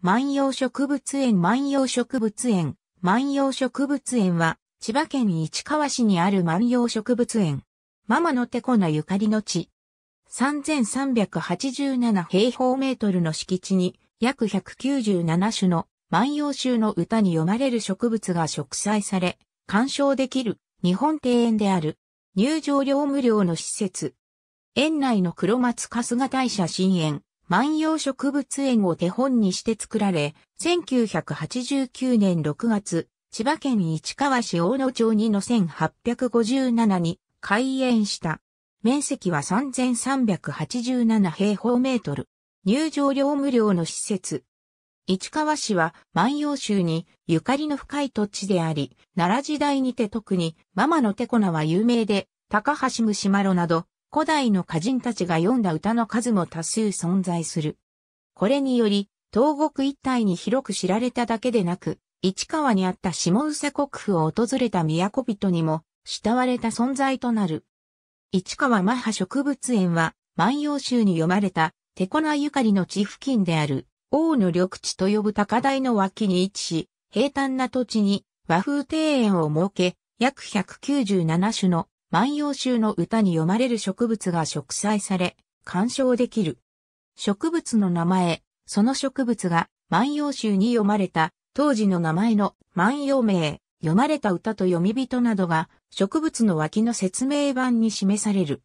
万葉植物園万葉植物園万葉植物園は千葉県市川市にある万葉植物園。ママのてこなゆかりの地。3387平方メートルの敷地に約197種の万葉集の歌に読まれる植物が植栽され、鑑賞できる日本庭園である入場料無料の施設。園内の黒松春日大社新園、万葉植物園を手本にして作られ、1989年6月、千葉県市川市大野町2の1857に開園した。面積は3387平方メートル。入場料無料の施設。市川市は万葉集にゆかりの深い土地であり、奈良時代にて特にママの手粉は有名で、高橋虫丸など古代の歌人たちが読んだ歌の数も多数存在する。これにより、東国一帯に広く知られただけでなく、市川にあった下宇佐国府を訪れた都人にも、慕われた存在となる。市川マハ植物園は、万葉集に読まれた、テコナゆかりの地付近である、王の緑地と呼ぶ高台の脇に位置し、平坦な土地に和風庭園を設け、約197種の万葉集の歌に読まれる植物が植栽され、鑑賞できる。植物の名前、その植物が万葉集に読まれた当時の名前の万葉名、読まれた歌と読み人などが植物の脇の説明板に示される。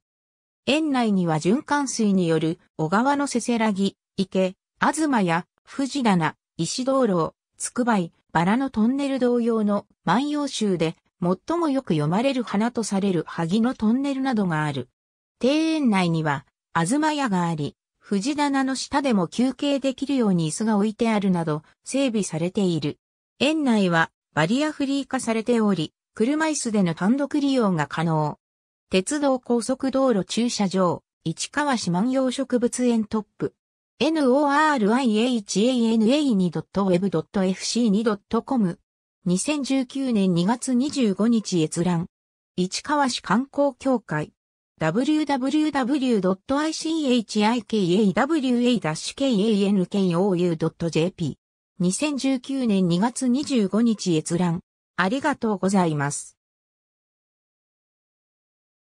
園内には循環水による小川のせせらぎ、池、東や藤棚、石灯籠、つくばい、バラのトンネル同様の万葉集で最もよく読まれる花とされる萩のトンネルなどがある。庭園内には、あずま屋があり、藤棚の下でも休憩できるように椅子が置いてあるなど、整備されている。園内は、バリアフリー化されており、車椅子での単独利用が可能。鉄道高速道路駐車場、市川市万葉植物園トップ。norihana2.web.fc2.com 2019年2月25日閲覧。市川市観光協会。www.ichikawa-kankou.jp。2019年2月25日閲覧。ありがとうございます。